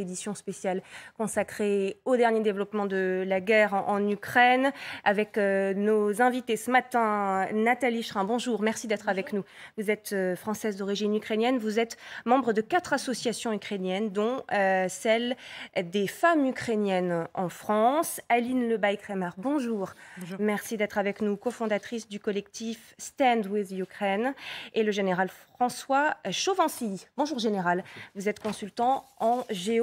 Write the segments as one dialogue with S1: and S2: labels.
S1: édition spéciale consacrée au dernier développement de la guerre en, Ukraine, avec euh, nos invités ce matin, Nathalie Schrin, bonjour, merci d'être avec nous. Vous êtes euh, française d'origine ukrainienne, vous êtes membre de quatre associations ukrainiennes, dont euh, celle des femmes ukrainiennes en France. Aline lebaille kremer bonjour. bonjour. merci d'être avec nous, cofondatrice du collectif Stand with Ukraine, et le général François Chauvency. Bonjour général, vous êtes consultant en géo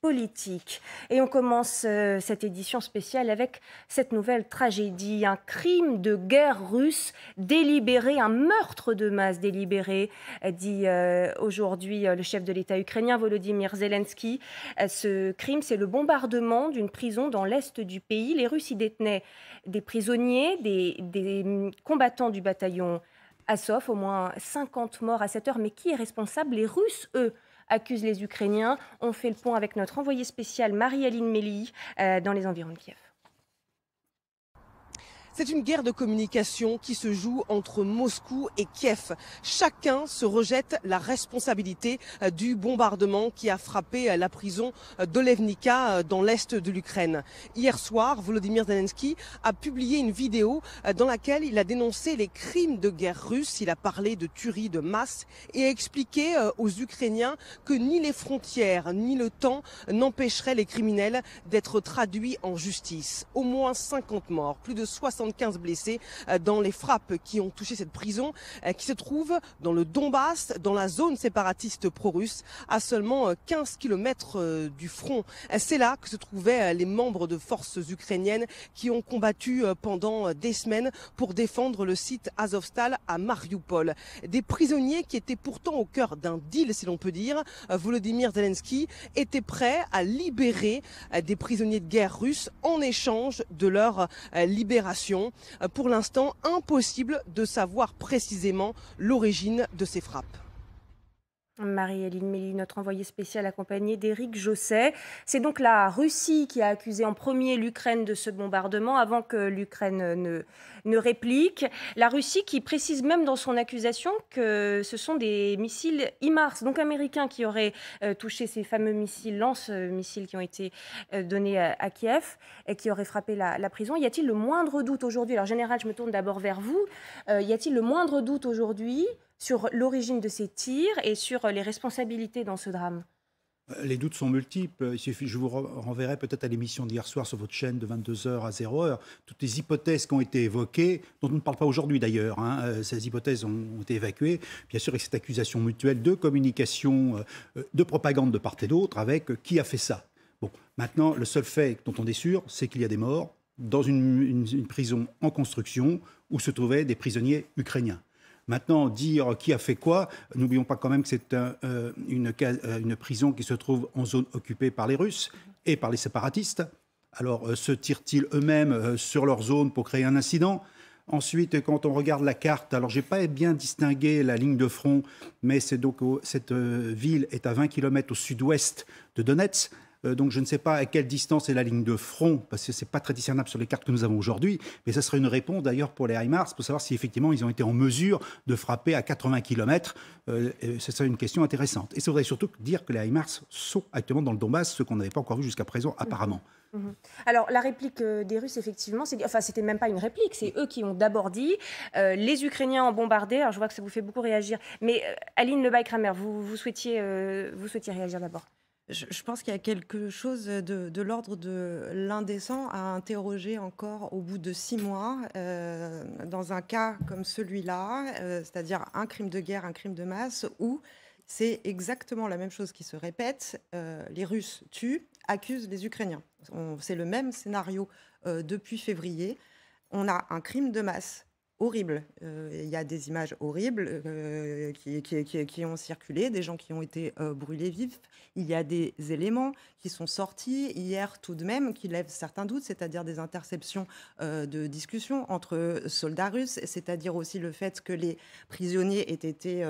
S1: Politique. Et on commence euh, cette édition spéciale avec cette nouvelle tragédie, un crime de guerre russe délibéré, un meurtre de masse délibéré, dit euh, aujourd'hui euh, le chef de l'État ukrainien Volodymyr Zelensky. Ce crime, c'est le bombardement d'une prison dans l'est du pays. Les Russes y détenaient des prisonniers, des, combattants du bataillon Azov, au moins 50 morts à cette heure. Mais qui est responsable Les Russes, eux, accusent les Ukrainiens. On fait le pont avec notre envoyée spéciale Marie-Aline Méli euh, dans les environs de Kiev.
S2: C'est une guerre de communication qui se joue entre Moscou et Kiev. Chacun se rejette la responsabilité euh, du bombardement qui a frappé euh, la prison euh, d'Olevnica dans l'est de l'Ukraine. Hier soir, Volodymyr Zelensky a publié une vidéo dans laquelle il a dénoncé les crimes de guerre russes. Il a parlé de tueries de masse et a expliqué aux Ukrainiens que ni les frontières ni le temps n'empêcheraient les criminels d'être traduits en justice. Au moins 50 morts, plus de 60 15 blessés euh, dans les frappes qui ont touché cette prison euh, qui se trouve dans le Donbass, dans la zone séparatiste pro-russe, à seulement 15 euh, km du front. C'est là que se trouvaient les membres de forces ukrainiennes qui ont combattu pendant des semaines pour défendre le site Azovstal à Mariupol. Des prisonniers qui étaient pourtant au cœur d'un deal, si l'on peut dire. Volodymyr Zelensky était prêt à libérer des prisonniers de guerre russes en échange de leur libération. Euh, pour l'instant, impossible de savoir précisément l'origine de ces frappes.
S1: Marie-Hélène Méli, notre envoyée spéciale accompagnée d'Éric Josset. C'est donc la Russie qui a accusé en premier l'Ukraine de ce bombardement avant que l'Ukraine ne, réplique. La Russie qui précise même dans son accusation que ce sont des missiles IMARS, donc américains, qui auraient euh, touché ces fameux missiles, lance-missiles euh, qui ont été euh, donnés à, Kiev et qui auraient frappé la, prison. Y a-t-il le moindre doute aujourd'hui Alors, général, je me tourne d'abord vers vous. y a-t-il le moindre doute aujourd'hui sur l'origine de ces tirs et sur euh, les responsabilités dans ce drame
S3: euh, les doutes sont multiples. je vous renverrai peut-être à l'émission d'hier soir sur votre chaîne de 22h à 0h. Toutes les hypothèses qui ont été évoquées, dont on ne parle pas aujourd'hui d'ailleurs, hein, euh, ces hypothèses ont, été évacuées, bien sûr, avec cette accusation mutuelle de communication, de propagande de part et d'autre, avec qui a fait ça. Bon, maintenant, le seul fait dont on est sûr, c'est qu'il y a des morts dans une prison en construction où se trouvaient des prisonniers ukrainiens. Maintenant, dire qui a fait quoi, n'oublions pas quand même que c'est euh, euh, une, prison qui se trouve en zone occupée par les Russes et par les séparatistes. Alors, euh, se tirent-ils eux-mêmes sur leur zone pour créer un incident Ensuite, quand on regarde la carte, alors je n'ai pas bien distingué la ligne de front, mais c'est donc cette ville est à 20 km au sud-ouest de Donetsk. Euh, donc je ne sais pas à quelle distance est la ligne de front, parce que ce n'est pas très discernable sur les cartes que nous avons aujourd'hui, mais ça serait une réponse d'ailleurs pour les HIMARS, pour savoir si effectivement ils ont été en mesure de frapper à 80 km. Euh, ce serait une question intéressante. Et ça voudrait surtout dire que les HIMARS sont actuellement dans le Donbass, ce qu'on n'avait pas encore vu jusqu'à présent mm. apparemment.
S1: Mm-hmm. Alors la réplique euh, des Russes, effectivement, c'est, enfin c'était même pas une réplique, c'est eux qui ont d'abord dit les Ukrainiens ont bombardé. Alors je vois que ça vous fait beaucoup réagir, mais Aline lebaï kramer vous, vous, souhaitiez, vous souhaitiez réagir d'abord je, pense qu'il y
S4: a quelque chose de, l'ordre de l'indécent à interroger encore au bout de six mois euh, dans un cas comme celui-là, euh, c'est-à-dire un crime de guerre, un crime de masse, où c'est exactement la même chose qui se répète. Euh, les Russes tuent, accusent les Ukrainiens. C'est le même scénario depuis février. On a un crime de masse horrible. Euh, il y a des images horribles euh, qui, qui, ont circulé, des gens qui ont été euh, brûlés vifs. Il y a des éléments qui sont sortis hier tout de même qui lèvent certains doutes, c'est-à-dire des interceptions de discussions entre soldats russes, c'est-à-dire aussi le fait que les prisonniers aient été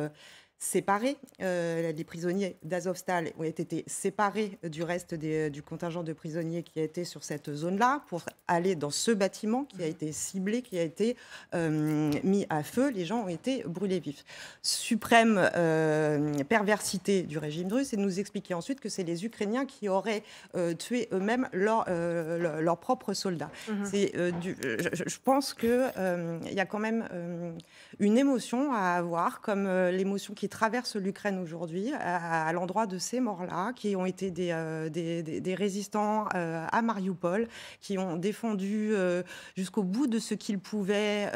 S4: séparés. Euh, les prisonniers d'Azovstal ont été séparés du reste euh, du contingent de prisonniers qui été sur cette zone-là pour aller dans ce bâtiment qui a mhm. été ciblé, qui a été euh, mis à feu. Les gens ont été brûlés vifs. Suprême perversité du régime russe, et de nous expliquer ensuite que c'est les Ukrainiens qui auraient tué eux-mêmes leurs propres soldats. Mhm. C'est, du, je, pense qu'il il y a quand même une émotion à avoir, comme l'émotion qui Traverse l'Ukraine aujourd'hui, à, l'endroit de ces morts-là, qui ont été des, euh, des, résistants euh, à Mariupol, qui ont défendu euh, jusqu'au bout de ce qu'ils pouvaient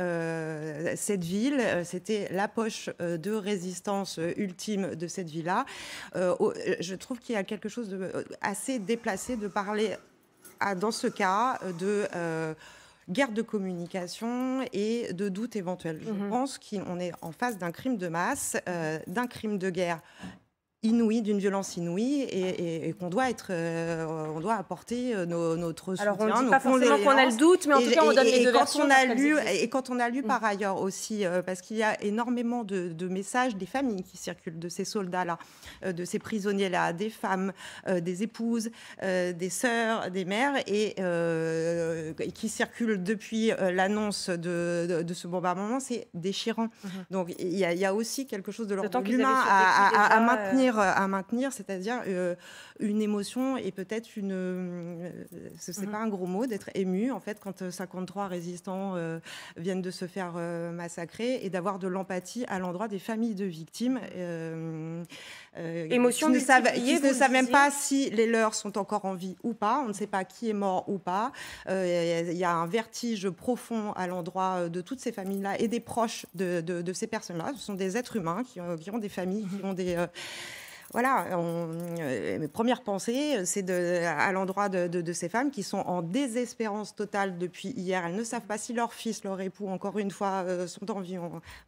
S4: cette ville. C'était la poche de résistance ultime de cette ville-là. je trouve qu'il y a quelque chose de assez déplacé de parler, à, dans ce cas, de guerre de communication et de doute éventuel. Je mhm. pense qu'on est en face d'un crime de masse, euh, d'un crime de guerre inouïe, d'une violence inouïe, et, qu'on doit être, euh, on doit apporter euh, notre soutien. Alors on ne dit pas forcément qu'on a le doute, mais en tout cas on donne les deux versions On a lu, et quand on a lu mm. par ailleurs aussi, euh, parce qu'il y a énormément de, messages des familles qui circulent, de ces soldats-là, de ces prisonniers-là, des femmes, des épouses, des sœurs, des mères, et qui circulent depuis l'annonce de, ce bombardement, c'est déchirant. Mm-hmm. Donc il y, a aussi quelque chose de l'ordre l'humain à, maintenir à maintenir c'est-à-dire euh, une émotion et peut-être une. Euh, ce n'est mm-hmm. pas un gros mot d'être ému, en fait, quand 53 euh, résistants viennent de se faire massacrer et d'avoir de l'empathie à l'endroit des familles de victimes. émotion qui ne savent, ne savent même pas si les leurs sont encore en vie ou pas, on ne sait pas qui est mort ou pas. Il y a un vertige profond à l'endroit de toutes ces familles-là et des proches de, ces personnes-là. Ce sont des êtres humains qui, ont des familles, qui ont des, voilà, on, euh, mes premières pensées, euh, c'est à l'endroit de, ces femmes qui sont en désespérance totale depuis hier. Elles ne savent pas si leur fils, leur époux, encore une fois, euh, sont en vie.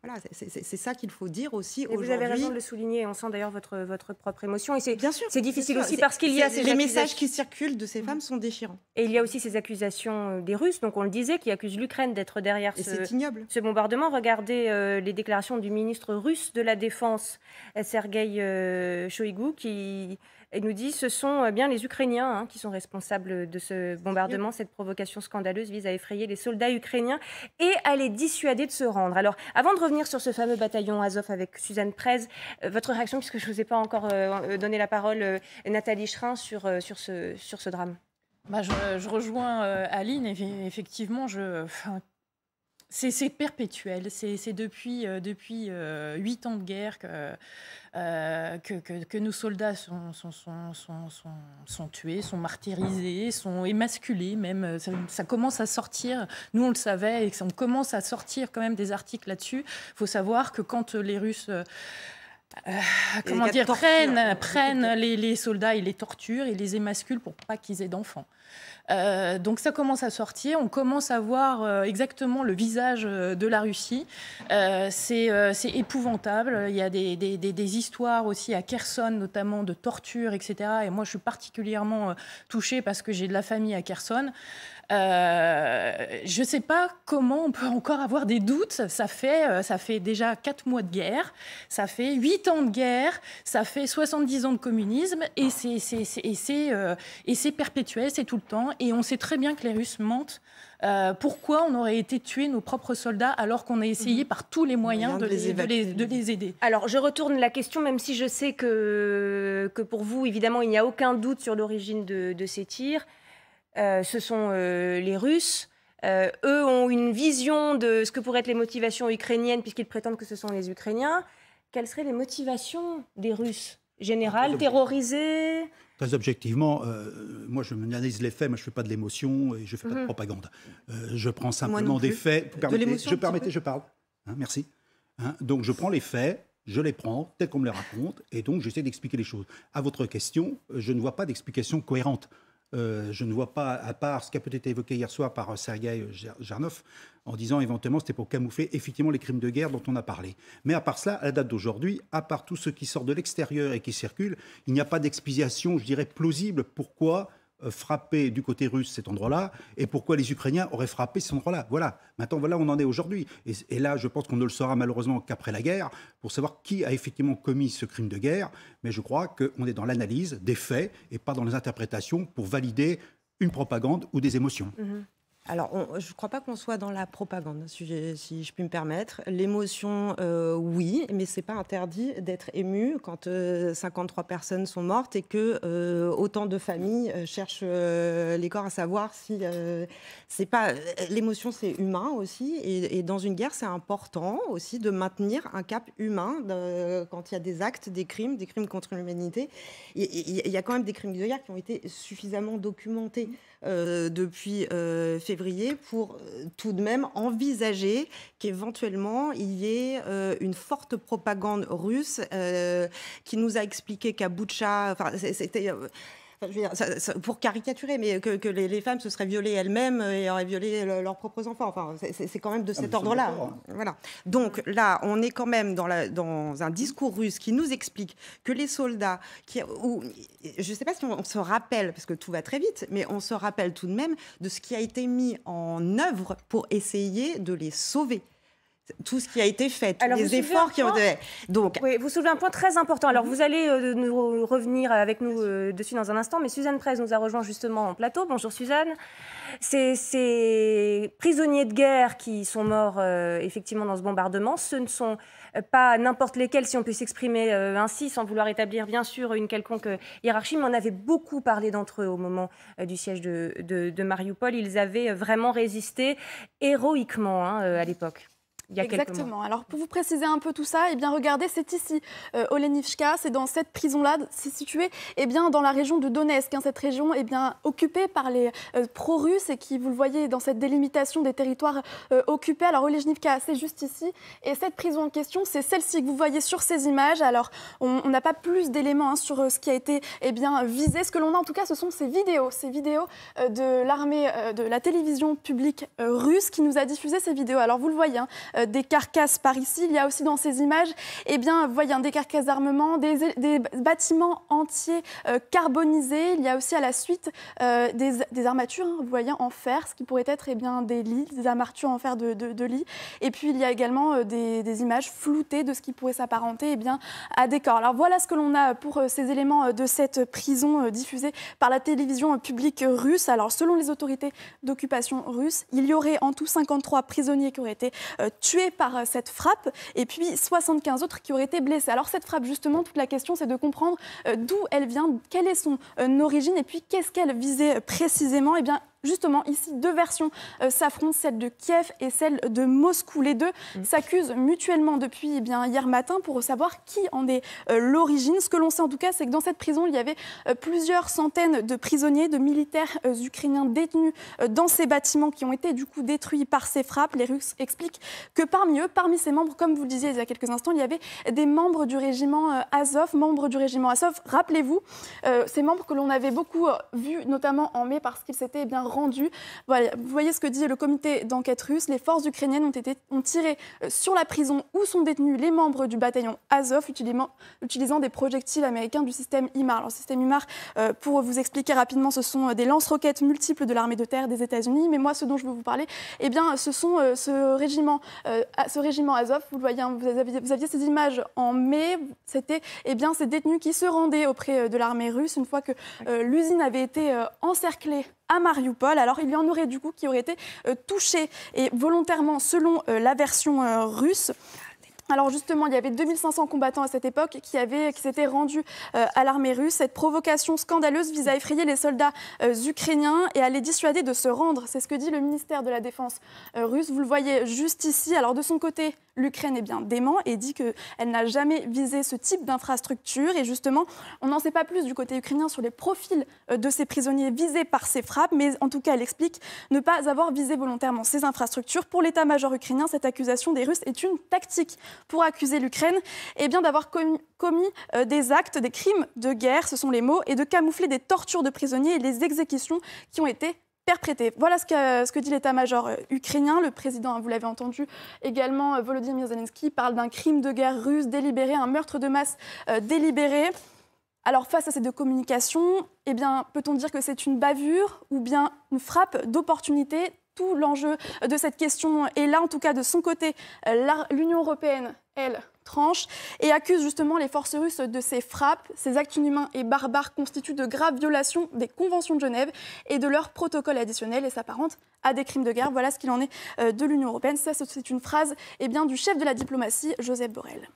S4: voilà, c'est ça qu'il faut dire aussi aujourd'hui. Vous avez raison de le
S1: souligner. On sent d'ailleurs votre, votre propre émotion. Et c'est bien sûr, c'est difficile aussi parce qu'il y a ces les messages qui circulent de ces femmes mhm. sont déchirants. Et il y a aussi ces accusations des Russes. Donc on le disait, qui accusent l'Ukraine d'être derrière ce, ignoble. ce bombardement. Regardez les déclarations du ministre russe de la Défense, Sergei. Shoigu qui nous dit ce sont euh, bien les Ukrainiens hein, qui sont responsables de ce bombardement, cette provocation scandaleuse vise à effrayer les soldats ukrainiens et à les dissuader de se rendre. Alors, avant de revenir sur ce fameux bataillon Azov avec Suzanne Prez, euh, votre réaction, puisque je ne vous ai pas encore euh, donné la parole, Nathalie Schrein, sur, sur, ce, sur ce drame
S5: bah je, rejoins Aline, effectivement, je, c'est perpétuel. C'est depuis, euh, depuis euh, huit ans de guerre que, euh, nos soldats sont, tués, sont martyrisés, sont émasculés même. Ça, commence à sortir. Nous, on le savait et on commence à sortir quand même des articles là-dessus. Il faut savoir que quand les Russes... comment dire, prennent, les, soldats, et les torturent, ils les émasculent pour pas qu'ils aient d'enfants. Euh, donc ça commence à sortir, on commence à voir euh, exactement le visage euh, de la Russie. c'est épouvantable. Il y a des, des, histoires aussi à Kherson, notamment de torture, etc. Et moi, je suis particulièrement touchée parce que j'ai de la famille à Kherson. Euh, je ne sais pas comment on peut encore avoir des doutes. Ça fait, euh, déjà 4 mois de guerre, ça fait 8 ans de guerre, ça fait 70 ans de communisme, et c'est perpétué. Euh, perpétuel, c'est tout le temps. Et on sait très bien que les Russes mentent. pourquoi on aurait été tuer nos propres soldats alors qu'on a essayé mhm. par tous les moyens de, les, aider
S1: Alors, je retourne la question, même si je sais que, pour vous, évidemment, il n'y a aucun doute sur l'origine de, ces tirs. Euh, ce sont euh, les Russes. Euh, eux ont une vision de ce que pourraient être les motivations ukrainiennes, puisqu'ils prétendent que ce sont les Ukrainiens. Quelles seraient les motivations des Russes Générales, terrorisées
S3: Très objectivement, moi je m'analyse les faits, moi je ne fais pas de l'émotion et je ne fais pas de mhm. propagande. je prends simplement des faits. je permettez, je parle. Hein, merci. Hein, donc je prends les faits, je les prends tels qu'on me les raconte et donc j'essaie d'expliquer les choses. À votre question, je ne vois pas d'explication cohérente. Euh, je ne vois pas, à part ce qui a peut-être été évoqué hier soir par euh, Sergei Jarnov, en disant éventuellement c'était pour camoufler effectivement les crimes de guerre dont on a parlé. Mais à part cela, à la date d'aujourd'hui, à part tout ce qui sort de l'extérieur et qui circule, il n'y a pas d'explication, je dirais, plausible pourquoi euh, frappé du côté russe cet endroit-là et pourquoi les Ukrainiens auraient frappé cet endroit-là. Voilà. Maintenant, voilà où on en est aujourd'hui. Et, là, je pense qu'on ne le saura malheureusement qu'après la guerre pour savoir qui a effectivement commis ce crime de guerre. Mais je crois qu'on est dans l'analyse des faits et pas dans les interprétations pour valider une propagande ou des émotions.
S4: Mm-hmm. Alors, je ne crois pas qu'on soit dans la propagande, si, je, si je puis me permettre. L'émotion, euh, oui, mais c'est pas interdit d'être ému quand 53 euh, personnes sont mortes et que euh, autant de familles cherchent les corps à savoir si c'est pas. L'émotion, c'est humain aussi, et, dans une guerre, c'est important aussi de maintenir un cap humain quand il y a des actes, des crimes, des crimes contre l'humanité. Il y a quand même des crimes de guerre qui ont été suffisamment documentés depuis février pour euh, tout de même envisager qu'éventuellement il y ait euh, une forte propagande russe euh, qui nous a expliqué qu'à c'était pour caricaturer, mais que, les, femmes se seraient violées elles-mêmes et auraient violé leurs propres enfants. Enfin, c'est quand même de ah, cet ordre-là. Hein. Voilà. Donc là, on est quand même dans, un discours russe qui nous explique que les soldats, qui, je ne sais pas si on, se rappelle, parce que tout va très vite, mais on se rappelle tout de même de ce qui a été mis en œuvre pour
S1: essayer de les sauver tout ce qui a été fait, Alors, les efforts qui ont été Donc, vous soulevez un point très important. Alors, mhm. vous allez euh, nous revenir avec nous euh, dessus dans un instant, mais Suzanne Prez nous a rejoint justement en plateau. Bonjour Suzanne. Ces, prisonniers de guerre qui sont morts euh, effectivement dans ce bombardement, ce ne sont pas n'importe lesquels, si on peut s'exprimer ainsi, sans vouloir établir bien sûr une quelconque hiérarchie, mais on avait beaucoup parlé d'entre eux au moment du siège de, de, Mariupol. Ils avaient vraiment résisté héroïquement hein, à l'époque. Exactement.
S6: Alors pour vous préciser un peu tout ça, eh bien regardez, c'est ici, euh, Olenivka, c'est dans cette prison-là, c'est situé eh bien, dans la région de Donetsk, hein, cette région est eh bien, occupée par les euh, pro-russes et qui, vous le voyez, dans cette délimitation des territoires euh, occupés. Alors Olenivka, c'est juste ici, et cette prison en question, c'est celle-ci que vous voyez sur ces images. Alors on n'a pas plus d'éléments hein, sur ce qui a été eh bien, visé. Ce que l'on a en tout cas, ce sont ces vidéos, ces vidéos de l'armée, de la télévision publique russe qui nous a diffusé ces vidéos. Alors vous le voyez, hein, euh, des carcasses par ici. Il y a aussi dans ces images, eh bien, hein, des carcasses d'armement, des, bâtiments entiers euh, carbonisés. Il y a aussi à la suite euh, des, armatures, hein, voyez, en fer, ce qui pourrait être eh bien, des lits, des armatures en fer de, lits. Et puis, il y a également des, images floutées de ce qui pourrait s'apparenter eh bien, à corps. Alors, voilà ce que l'on a pour ces éléments de cette prison diffusée par la télévision publique russe. Alors, selon les autorités d'occupation russe, il y aurait en tout 53 prisonniers qui auraient été tués par euh, cette frappe et puis 75 autres qui auraient été blessés. Alors cette frappe, justement, toute la question, c'est de comprendre euh, d'où elle vient, quelle est son euh, origine et puis qu'est-ce qu'elle visait précisément. Eh bien, Justement, ici, deux versions euh, s'affrontent, celle de Kiev et celle de Moscou. Les deux mm. s'accusent mutuellement depuis eh hier matin pour savoir qui en est euh, l'origine. Ce que l'on sait en tout cas, c'est que dans cette prison, il y avait euh, plusieurs centaines de prisonniers, de militaires ukrainiens détenus dans ces bâtiments qui ont été du coup détruits par ces frappes. Les Russes expliquent que parmi eux, parmi ces membres, comme vous le disiez il y a quelques instants, il y avait des membres du régiment Azov, membres du régiment Azov. Rappelez-vous, ces membres que l'on avait beaucoup vus, notamment en mai, parce qu'ils s'étaient eh bien rendu. vous voyez ce que dit le comité d'enquête russe. Les forces ukrainiennes ont, tiré euh, sur la prison où sont détenus les membres du bataillon Azov, utilisant, des projectiles américains du système IMAR. le système IMAR, euh, pour vous expliquer rapidement, ce sont euh, des lance-roquettes multiples de l'armée de terre des États-Unis. Mais moi, ce dont je veux vous parler, eh bien, ce sont ce, régiment, ce régiment Azov. Vous le voyez, hein, vous, aviez, vous, aviez, ces images en mai. C'était eh bien, ces détenus qui se rendaient auprès de l'armée russe une fois que l'usine avait été encerclée à Mariupol. Alors il y en aurait du coup qui auraient été euh, touchés et volontairement selon euh, la version euh, russe. Alors justement, il y avait 2500 combattants à cette époque qui, avaient, qui s'étaient rendus à l'armée russe. Cette provocation scandaleuse vise à effrayer les soldats ukrainiens et à les dissuader de se rendre. C'est ce que dit le ministère de la Défense russe. Vous le voyez juste ici. Alors de son côté, l'Ukraine est bien, dément et dit qu'elle n'a jamais visé ce type d'infrastructure. Et justement, on n'en sait pas plus du côté ukrainien sur les profils euh, de ces prisonniers visés par ces frappes, mais en tout cas, elle explique ne pas avoir visé volontairement ces infrastructures. Pour l'état-major ukrainien, cette accusation des Russes est une tactique pour accuser l'Ukraine eh d'avoir commis, euh, des actes, des crimes de guerre, ce sont les mots, et de camoufler des tortures de prisonniers et les exécutions qui ont été voilà ce que, dit l'état-major euh, ukrainien. Le président, hein, vous l'avez entendu également, euh, Volodymyr Zelensky parle d'un crime de guerre russe délibéré, un meurtre de masse euh, délibéré. Alors face à ces deux communications, eh bien, peut-on dire que c'est une bavure ou bien une frappe d'opportunité Tout l'enjeu de cette question est là, en tout cas de son côté. L'Union européenne, elle, tranche et accuse justement les forces russes de ces frappes. Ces actes inhumains et barbares constituent de graves violations des conventions de Genève et de leurs protocoles additionnels et s'apparentent à des crimes de guerre. Voilà ce qu'il en est euh, de l'Union européenne. Ça, c'est une phrase eh bien, du chef de la diplomatie, Joseph Borrell.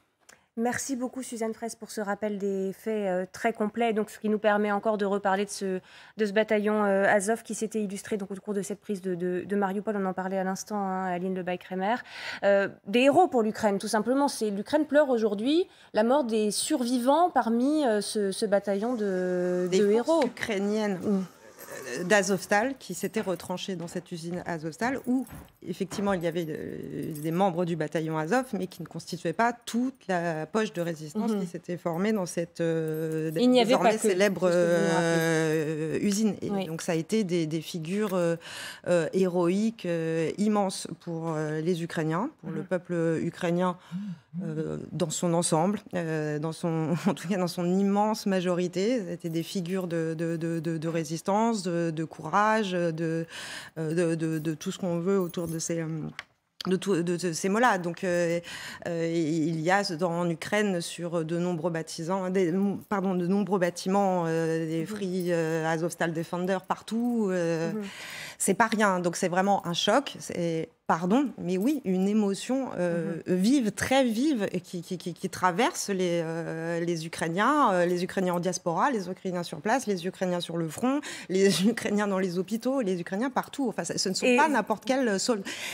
S6: Merci
S1: beaucoup Suzanne Fraisse pour ce rappel des faits euh, très complet, donc ce qui nous permet encore de reparler de ce, bataillon euh, Azov qui s'était illustré donc, au cours de cette prise de, Mariupol, on en parlait à l'instant, hein, à Aline de kremer euh, des héros pour l'Ukraine, tout simplement. C'est, L'Ukraine pleure aujourd'hui la mort des survivants parmi ce, bataillon de, des héros. ukrainiennes
S4: d'Azovstal qui s'était retranché dans cette usine Azovstal
S1: où effectivement
S4: il y avait euh, des membres du bataillon Azov mais qui ne constituaient pas toute la poche de résistance qui mhm. s'était formée dans cette euh, célèbre euh, usine. Et Donc ça a été des, figures euh, héroïques immenses pour les Ukrainiens, pour le mhm. peuple ukrainien dans son ensemble, dans son en tout cas dans son immense majorité. C'était des figures de, de, de résistance, de courage, euh, de, tout ce qu'on veut autour de ces euh, de, ces mots-là. Donc, euh, euh, il y a dans, en Ukraine sur de nombreux bâtiments, des, pardon, de nombreux bâtiments, euh, des mhm. Free Azovstal Defender partout. Mhm. C'est pas rien. Donc, c'est vraiment un choc. pardon, mais oui, une émotion mhm. vive, très vive, qui, qui, qui, traverse les, les Ukrainiens, les Ukrainiens en diaspora, les Ukrainiens sur place, les Ukrainiens sur le front, les Ukrainiens dans les hôpitaux, les Ukrainiens partout. Enfin, ce ne sont pas n'importe quel sol.